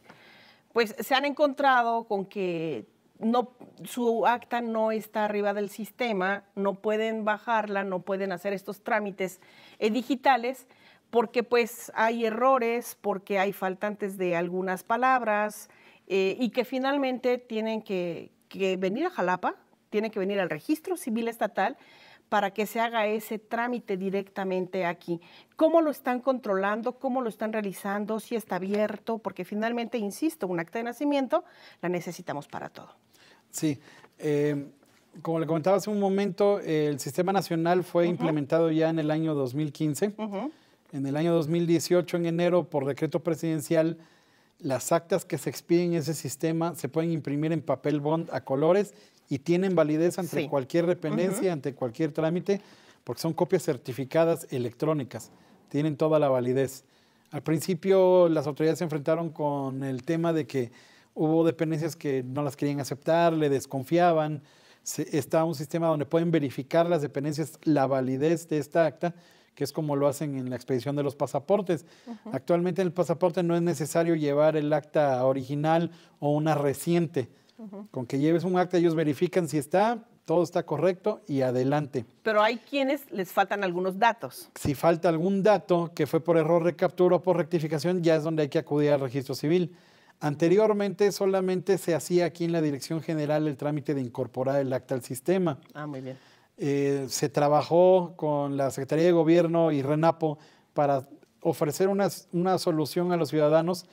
Pues se han encontrado con que no, su acta no está arriba del sistema, no pueden bajarla, no pueden hacer estos trámites digitales porque pues hay errores, porque hay faltantes de algunas palabras eh, y que finalmente tienen que, venir a Jalapa, tienen que venir al registro civil estatal para que se haga ese trámite directamente aquí. ¿Cómo lo están controlando? ¿Cómo lo están realizando? ¿Si está abierto? Porque finalmente, insisto, un acta de nacimiento la necesitamos para todo. Sí. Em, como le comentaba hace un momento, el Sistema Nacional fue implementado ya en el año 2015. Ajá en el año 2018, en enero, por decreto presidencial, las actas que se expiden en ese sistema se pueden imprimir en papel bond a colores y tienen validez ante cualquier dependencia, ante cualquier trámite, porque son copias certificadas electrónicas, tienen toda la validez. Al principio las autoridades se enfrentaron con el tema de que hubo dependencias que no las querían aceptar, le desconfiaban. está un sistema donde pueden verificar las dependencias la validez de esta acta que es como lo hacen en la expedición de los pasaportes. Actualmente en el pasaporte no es necesario llevar el acta original o una reciente. Con que lleves un acta ellos verifican si está, todo está correcto y adelante. Pero hay quienes les faltan algunos datos. Si falta algún dato que fue por error de o por rectificación, ya es donde hay que acudir al registro civil. Anteriormente solamente se hacía aquí en la Dirección General el trámite de incorporar el acta al sistema. Ah, muy bien. Eh, se trabajó con la Secretaría de Gobierno y RENAPO para ofrecer una, solución a los ciudadanos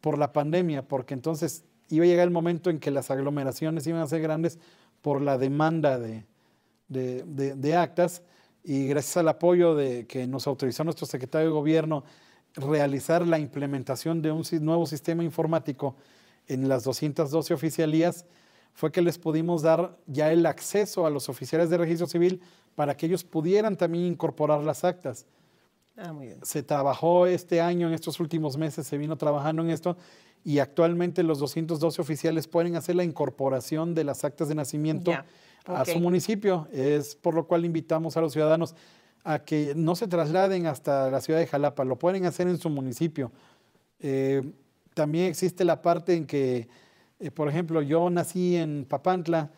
por la pandemia, porque entonces iba a llegar el momento en que las aglomeraciones iban a ser grandes por la demanda de, actas y gracias al apoyo de que nos autorizó nuestro secretario de gobierno realizar la implementación de un nuevo sistema informático en las 212 oficialías, fue que les pudimos dar ya el acceso a los oficiales de registro civil para que ellos pudieran también incorporar las actas. Ah, se trabajó este año, en estos últimos meses se vino trabajando en esto y actualmente los 212 oficiales pueden hacer la incorporación de las actas de nacimiento a su municipio. Es por lo cual invitamos a los ciudadanos a que no se trasladen hasta la ciudad de Jalapa, lo pueden hacer en su municipio. Eh, también existe la parte en que eh, por ejemplo, yo nací en Papantla,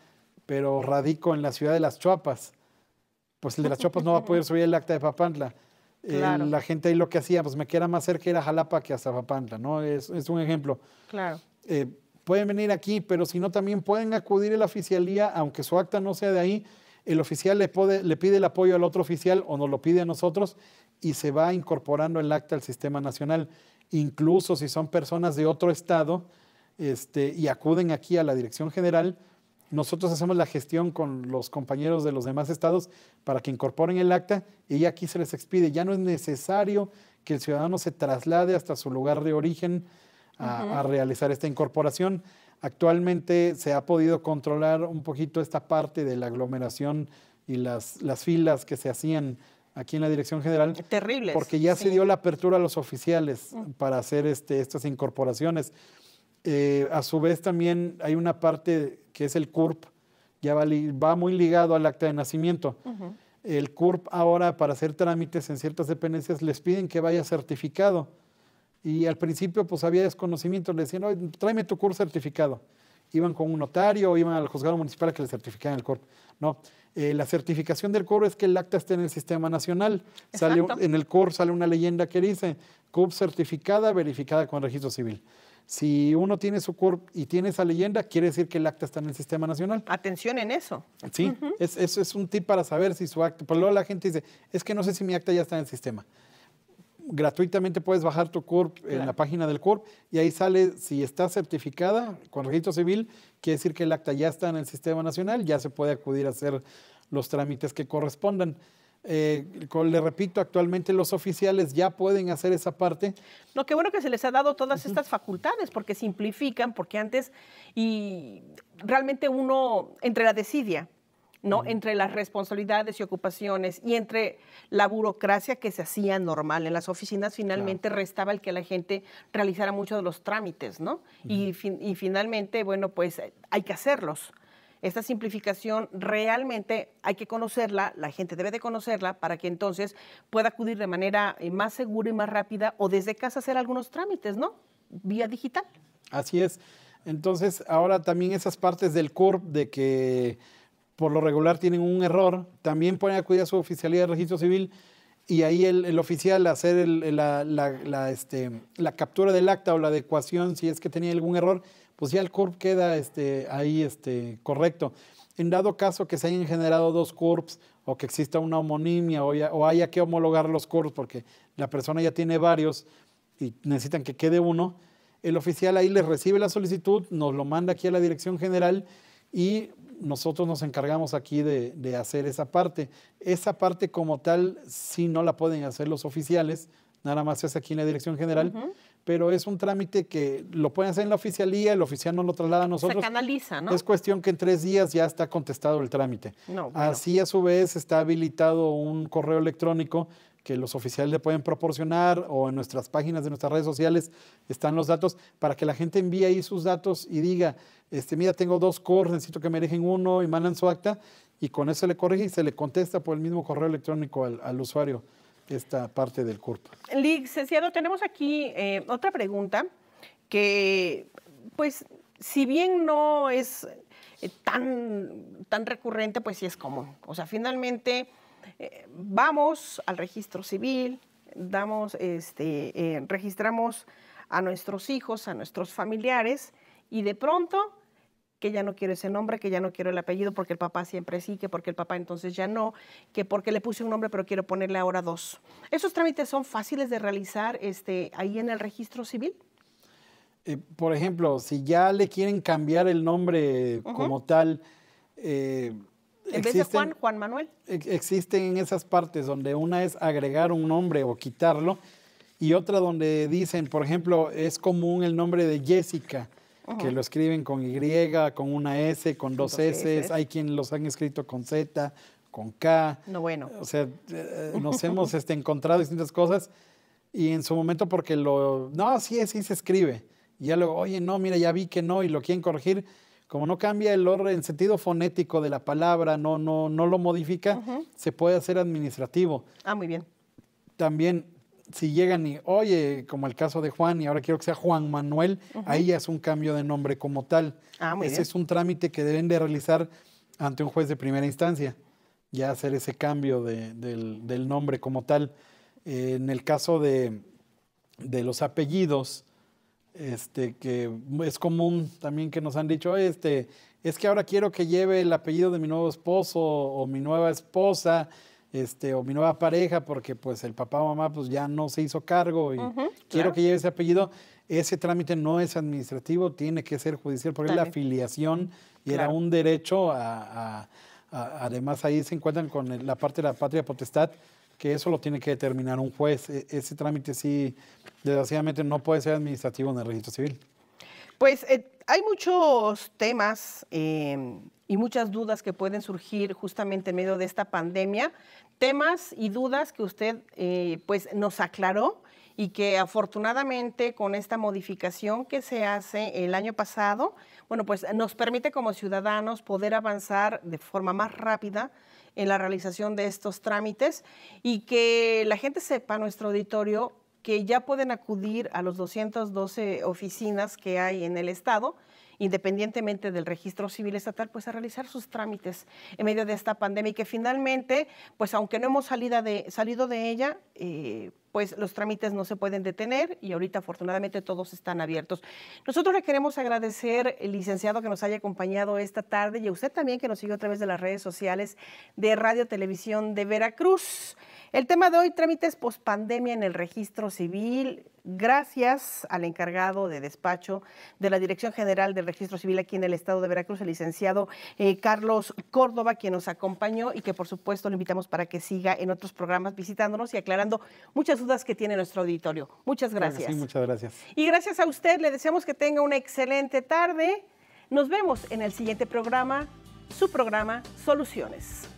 pero radico en la ciudad de Las Chuapas. Pues el de Las Chuapas no va a poder subir el acta de Papantla. Eh, la gente ahí lo que hacía, pues me queda más cerca ir Jalapa que hasta Papantla, ¿no? Es, un ejemplo. Claro. Eh, pueden venir aquí, pero si no, también pueden acudir a la oficialía, aunque su acta no sea de ahí. El oficial le pide el apoyo al otro oficial o nos lo pide a nosotros y se va incorporando el acta al sistema nacional. Incluso si son personas de otro estado, este, y acuden aquí a la Dirección General, nosotros hacemos la gestión con los compañeros de los demás estados para que incorporen el acta y aquí se les expide. Ya no es necesario que el ciudadano se traslade hasta su lugar de origen a, realizar esta incorporación. Actualmente se ha podido controlar un poquito esta parte de la aglomeración y las, filas que se hacían aquí en la Dirección General. Eh, terribles. Porque ya se dio la apertura a los oficiales para hacer este, estas incorporaciones. Eh, a su vez también hay una parte que es el CURP, ya va, muy ligado al acta de nacimiento. El CURP ahora para hacer trámites en ciertas dependencias les piden que vaya certificado. Y al principio pues había desconocimiento, le decían, tráeme tu CURP certificado. Iban con un notario, iban al juzgado municipal a que le certificaran el CURP. No, eh, la certificación del CURP es que el acta esté en el sistema nacional. en el CURP sale una leyenda que dice, CURP certificada, verificada con registro civil. Si uno tiene su CURP y tiene esa leyenda, quiere decir que el acta está en el sistema nacional. Atención en eso. Sí, es, un tip para saber si su acta. Pero luego la gente dice, es que no sé si mi acta ya está en el sistema. Gratuitamente puedes bajar tu CURP en la página del CURP y ahí sale si está certificada con registro civil, quiere decir que el acta ya está en el sistema nacional, ya se puede acudir a hacer los trámites que correspondan. Eh, le repito, actualmente los oficiales ya pueden hacer esa parte. No, qué bueno que se les ha dado todas estas facultades, porque simplifican, porque antes, y realmente uno, entre la desidia, ¿no? Entre las responsabilidades y ocupaciones y entre la burocracia que se hacía normal. En las oficinas finalmente restaba el que la gente realizara muchos de los trámites, ¿no? y, y, finalmente, bueno, pues hay que hacerlos. Esta simplificación realmente hay que conocerla, la gente debe de conocerla para que entonces pueda acudir de manera eh, más segura y más rápida o desde casa hacer algunos trámites, ¿no? Vía digital. Así es. Entonces, ahora también esas partes del CURP de que por lo regular tienen un error, también pueden acudir a su oficialidad de registro civil y ahí el, oficial hacer este, la captura del acta o la adecuación si es que tenía algún error pues ya el CURP queda este, ahí este, correcto. En dado caso que se hayan generado dos corps o que exista una homonimia o, haya que homologar los CURPs porque la persona ya tiene varios y necesitan que quede uno, el oficial ahí les recibe la solicitud, nos lo manda aquí a la dirección general y nosotros nos encargamos aquí de, hacer esa parte. Esa parte como tal sí no la pueden hacer los oficiales, nada más se hace aquí en la dirección general pero es un trámite que lo pueden hacer en la oficialía, el oficial no lo traslada a nosotros. Se canaliza, ¿no? Es cuestión que en tres días ya está contestado el trámite. Así a su vez está habilitado un correo electrónico que los oficiales le pueden proporcionar o en nuestras páginas de nuestras redes sociales están los datos para que la gente envíe ahí sus datos y diga, este, mira, tengo dos correos, necesito que me dejen uno y mandan su acta y con eso le corrige y se le contesta por el mismo correo electrónico al usuario esta parte del cuerpo. Licenciado, tenemos aquí eh, otra pregunta que, pues, si bien no es eh, tan, tan recurrente, pues sí es común. O sea, finalmente eh, vamos al registro civil, damos, este, registramos a nuestros hijos, a nuestros familiares, y de pronto que ya no quiero ese nombre, que ya no quiero el apellido porque el papá siempre sí, que porque el papá entonces ya no, que porque le puse un nombre pero quiero ponerle ahora dos. ¿Esos trámites son fáciles de realizar este, ahí en el registro civil? Eh, por ejemplo, si ya le quieren cambiar el nombre como tal... Eh, en de Juan, Juan Manuel. Existen en esas partes donde una es agregar un nombre o quitarlo y otra donde dicen, por ejemplo, es común el nombre de Jessica que lo escriben con Y, con una S, con dos S, hay quien los han escrito con Z, con K. No, bueno. O sea, eh, nos hemos este, encontrado distintas cosas y en su momento porque lo, no, sí, sí se escribe. Y ya luego, oye, no, mira, ya vi que no y lo quieren corregir. Como no cambia el orden, sentido fonético de la palabra, no, no, no lo modifica, se puede hacer administrativo. Ah, muy bien. También si llegan y, oye, como el caso de Juan, y ahora quiero que sea Juan Manuel, ahí ya ahí es un cambio de nombre como tal. Ah, ese es un trámite que deben de realizar ante un juez de primera instancia, ya hacer ese cambio del, nombre como tal. en el caso de, los apellidos, este, que es común también que nos han dicho, este, es que ahora quiero que lleve el apellido de mi nuevo esposo o mi nueva esposa, este, o mi nueva pareja, porque pues el papá o mamá pues ya no se hizo cargo y quiero que lleve ese apellido, ese trámite no es administrativo, tiene que ser judicial, porque es la afiliación y era un derecho a, además ahí se encuentran con la parte de la patria potestad, que eso lo tiene que determinar un juez. E, ese trámite sí, desgraciadamente, no puede ser administrativo en el registro civil. Pues eh, hay muchos temas eh, y muchas dudas que pueden surgir justamente en medio de esta pandemia, temas y dudas que usted eh, pues nos aclaró y que afortunadamente con esta modificación que se hace el año pasado, bueno, pues nos permite como ciudadanos poder avanzar de forma más rápida en la realización de estos trámites y que la gente sepa, nuestro auditorio, que ya pueden acudir a los 212 oficinas que hay en el Estado independientemente del registro civil estatal, pues a realizar sus trámites en medio de esta pandemia y que finalmente, pues aunque no hemos de, salido de ella, eh, pues los trámites no se pueden detener y ahorita afortunadamente todos están abiertos. Nosotros le queremos agradecer, licenciado, que nos haya acompañado esta tarde y a usted también que nos sigue a través de las redes sociales de Radio Televisión de Veracruz. El tema de hoy, trámites pospandemia en el registro civil. Gracias al encargado de despacho de la Dirección General del Registro Civil aquí en el Estado de Veracruz, el licenciado eh, Carlos Córdoba, quien nos acompañó y que por supuesto lo invitamos para que siga en otros programas visitándonos y aclarando muchas dudas que tiene nuestro auditorio. Muchas gracias. Sí, muchas gracias. Y gracias a usted, le deseamos que tenga una excelente tarde. Nos vemos en el siguiente programa, su programa Soluciones.